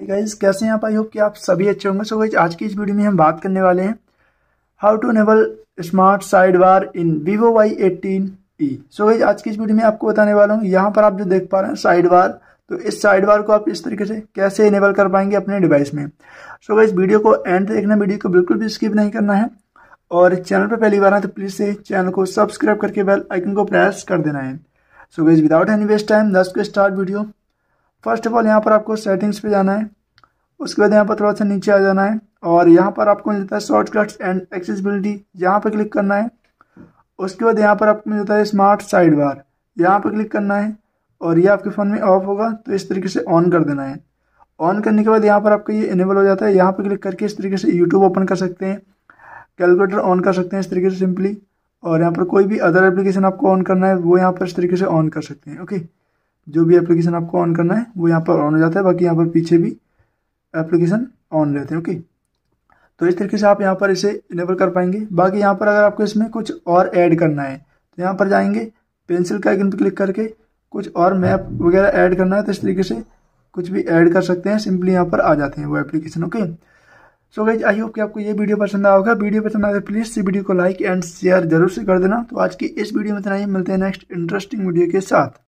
guys कैसे हैं आप आई होप कि आप सभी अच्छे होंगे सो गाइज आज की इस वीडियो में हम बात करने वाले हैं how to enable smart side bar in Vivo Y eighteen E so guys आज की इस वीडियो में आपको बताने वाला हूँ यहाँ पर आप जो देख पा रहे हैं साइड बार तो इस साइड बार को आप इस तरीके से कैसे इनेबल कर पाएंगे अपने डिवाइस में सो so गाइज वीडियो को एंड देखना वीडियो को बिल्कुल भी स्किप नहीं करना है और चैनल पर पहली बार आए तो प्लीज़ से चैनल को सब्सक्राइब करके बेल आइकन को प्रेस कर देना है so guys without any waste time दस को start video first of all यहाँ पर आपको सेटिंग्स पे जाना है उसके बाद यहाँ पर थोड़ा सा नीचे आ जाना है और यहाँ पर आपको मिलता है शॉर्टकट्स एंड एक्सेसिबिलिटी यहाँ पर क्लिक करना है उसके बाद यहाँ पर आपको मिलता है स्मार्ट साइड बार यहाँ पर क्लिक करना है और ये आपके फ़ोन में ऑफ होगा तो इस तरीके से ऑन कर देना है ऑन करने के बाद यहाँ पर आपका ये इनेबल हो जाता है यहाँ पर क्लिक करके इस तरीके से यूट्यूब ओपन कर सकते हैं कैलकुलेटर ऑन कर सकते हैं इस तरीके से सिंपली और यहाँ पर कोई भी अदर एप्लीकेशन आपको ऑन करना है वो यहाँ पर इस तरीके से ऑन कर सकते हैं ओके जो भी एप्लीकेशन आपको ऑन करना है वो यहाँ पर ऑन हो जाता है बाकी यहाँ पर पीछे भी एप्लीकेशन ऑन रहते हैं ओके तो इस तरीके से आप यहाँ पर इसे इनेबल कर पाएंगे बाकी यहाँ पर अगर आपको इसमें कुछ और ऐड करना है तो यहाँ पर जाएंगे पेंसिल का आइकन पर क्लिक करके कुछ और मैप वगैरह ऐड करना है तो इस तरीके से कुछ भी ऐड कर सकते हैं सिंपली यहाँ पर आ जाते हैं वो application okay so guys I hope कि आपको ये वीडियो पसंद आया होगा वीडियो पसंद आए प्लीज तो इस वीडियो को लाइक एंड शेयर जरूर से कर देना तो आज की इस वीडियो में इतना ही मिलते हैं नेक्स्ट इंटरेस्टिंग वीडियो के साथ